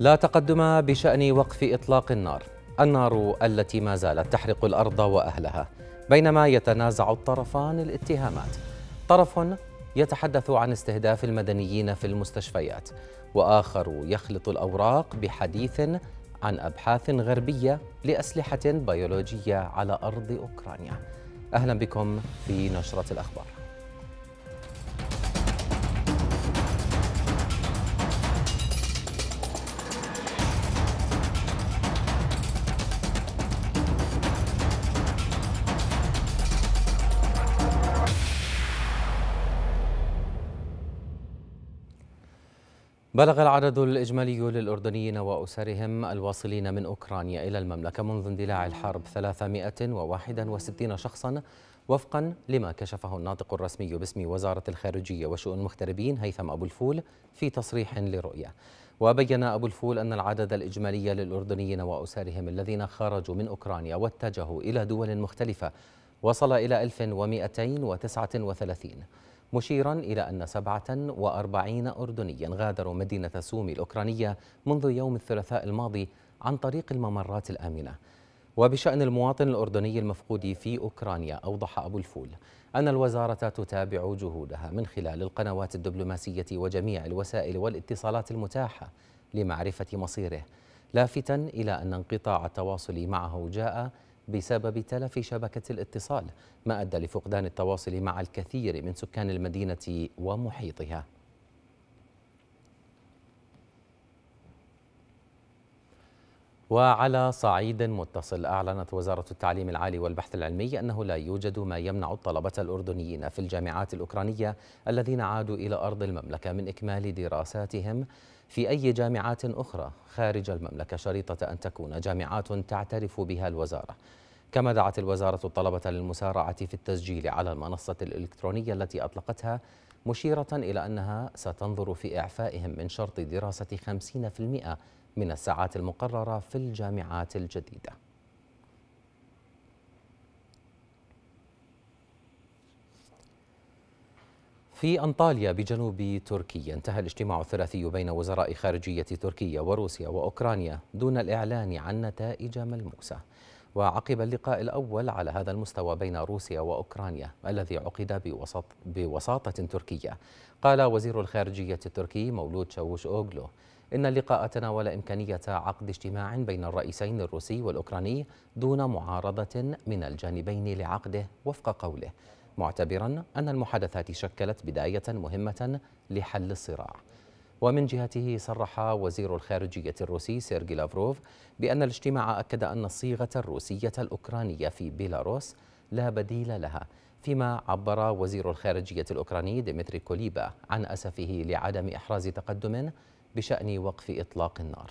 لا تقدم بشأن وقف إطلاق النار النار التي ما زالت تحرق الأرض وأهلها بينما يتنازع الطرفان الاتهامات طرف يتحدث عن استهداف المدنيين في المستشفيات وآخر يخلط الأوراق بحديث عن أبحاث غربية لأسلحة بيولوجية على أرض أوكرانيا أهلا بكم في نشرة الأخبار بلغ العدد الإجمالي للأردنيين وأسرهم الواصلين من أوكرانيا إلى المملكة منذ اندلاع الحرب 361 شخصا وفقا لما كشفه الناطق الرسمي باسم وزارة الخارجية وشؤون المغتربين هيثم أبو الفول في تصريح لرؤية وبين أبو الفول أن العدد الإجمالي للأردنيين وأسرهم الذين خرجوا من أوكرانيا واتجهوا إلى دول مختلفة وصل إلى 1239 مشيرا إلى أن 47 أردنيا غادروا مدينة سومي الأوكرانية منذ يوم الثلاثاء الماضي عن طريق الممرات الآمنة وبشأن المواطن الأردني المفقود في أوكرانيا أوضح أبو الفول أن الوزارة تتابع جهودها من خلال القنوات الدبلوماسية وجميع الوسائل والاتصالات المتاحة لمعرفة مصيره لافتا إلى أن انقطاع التواصل معه جاء بسبب تلف شبكة الاتصال ما أدى لفقدان التواصل مع الكثير من سكان المدينة ومحيطها وعلى صعيد متصل أعلنت وزارة التعليم العالي والبحث العلمي أنه لا يوجد ما يمنع الطلبة الأردنيين في الجامعات الأوكرانية الذين عادوا إلى أرض المملكة من إكمال دراساتهم في أي جامعات أخرى خارج المملكة شريطة أن تكون جامعات تعترف بها الوزارة كما دعت الوزارة الطلبة للمسارعة في التسجيل على المنصة الإلكترونية التي أطلقتها مشيرة إلى أنها ستنظر في إعفائهم من شرط دراسة 50% من الساعات المقررة في الجامعات الجديدة في أنطاليا بجنوب تركيا انتهى الاجتماع الثلاثي بين وزراء خارجية تركيا وروسيا وأوكرانيا دون الإعلان عن نتائج ملموسة وعقب اللقاء الأول على هذا المستوى بين روسيا وأوكرانيا الذي عقد بوسط بوساطة تركية قال وزير الخارجية التركي مولود شاووش أوغلو إن اللقاء تناول إمكانية عقد اجتماع بين الرئيسين الروسي والأوكراني دون معارضة من الجانبين لعقده وفق قوله معتبرا أن المحادثات شكلت بداية مهمة لحل الصراع ومن جهته صرح وزير الخارجية الروسي سيرجي لافروف بأن الاجتماع أكد أن الصيغة الروسية الأوكرانية في بيلاروس لا بديل لها فيما عبر وزير الخارجية الأوكراني ديمتري كوليبا عن أسفه لعدم إحراز تقدم بشأن وقف إطلاق النار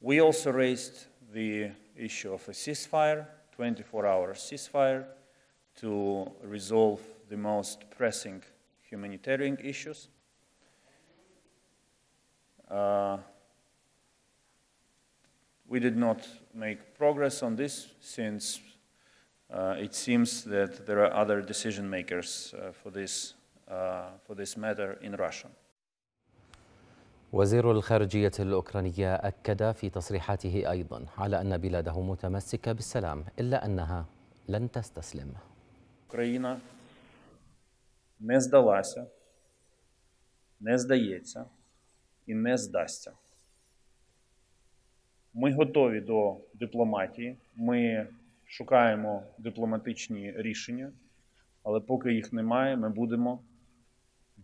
We also raised the issue of a ceasefire, 24-hour ceasefire, to resolve the most pressing humanitarian issues. Uh, we did not make progress on this since uh, it seems that there are other decision makers uh, for this Uh, for this matter in Russia. وزير الخارجية الأوكرانية أكد في تصريحاته أيضا على أن بلاده متمسكة بالسلام إلا أنها لن تستسلم. Україна не здалася, не здається і не здасться. мы готові до дипломатії. Ми шукаємо дипломатичні рішення, але поки їх немає, ми будемо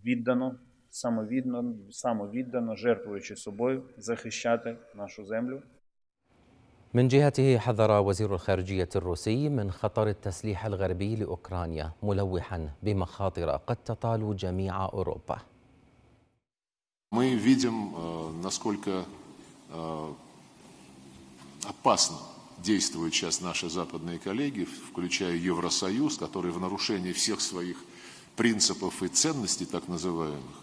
віддано, самовіддано, самовіддано, жертвуючи собою, захищати нашу землю. من جهته حذر وزير الخارجية الروسي من خطر التسليح الغربي لأوكرانيا ملوحا بمخاطر قد تطال جميع أوروبا Мы видим, насколько опасно действуют сейчас наши западные коллеги, включая Евросоюз, который в нарушении всех своих принципов и ценностей, так называемых,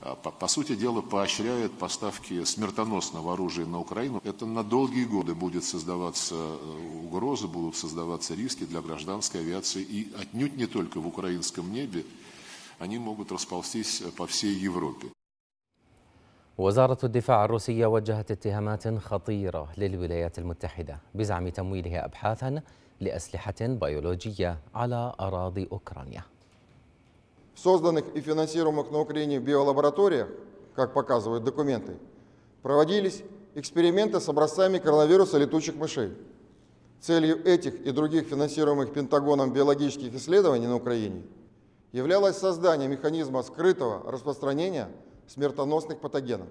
а, по, по сути дела поощряет поставки смертоносного оружия на Украину. Это на долгие годы будет создаваться э, угроза, будут создаваться риски для гражданской авиации. И отнюдь не только в украинском небе, они могут расползтись э, по всей Европе. وزارة الدفاع الروسية وجهت اتهامات خطيرة للولايات المتحدة بزعم تمويلها أبحاثا لأسلحة بيولوجية على أراضي أوكرانيا в созданных и финансируемых на Украине биолабораториях, как показывают документы, проводились эксперименты с образцами коронавируса летучих мышей. Целью этих и других финансируемых Пентагоном биологических исследований на Украине являлось создание механизма скрытого распространения смертоносных патогенов.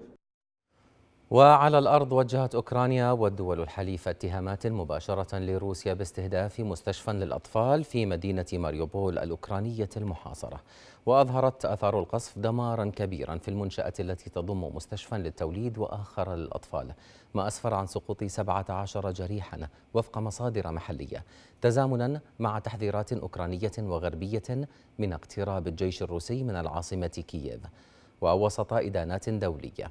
وعلى الأرض وجهت أوكرانيا والدول الحليفة اتهامات مباشرة لروسيا باستهداف مستشفى للأطفال في مدينة ماريوبول الأوكرانية المحاصرة وأظهرت أثار القصف دمارا كبيرا في المنشأة التي تضم مستشفى للتوليد وآخر للأطفال ما أسفر عن سقوط 17 جريحا وفق مصادر محلية تزامنا مع تحذيرات أوكرانية وغربية من اقتراب الجيش الروسي من العاصمة كييف ووسط إدانات دولية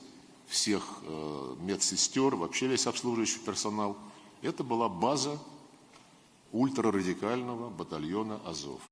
всех э, медсестер, вообще весь обслуживающий персонал. Это была база ультрарадикального батальона «Азов».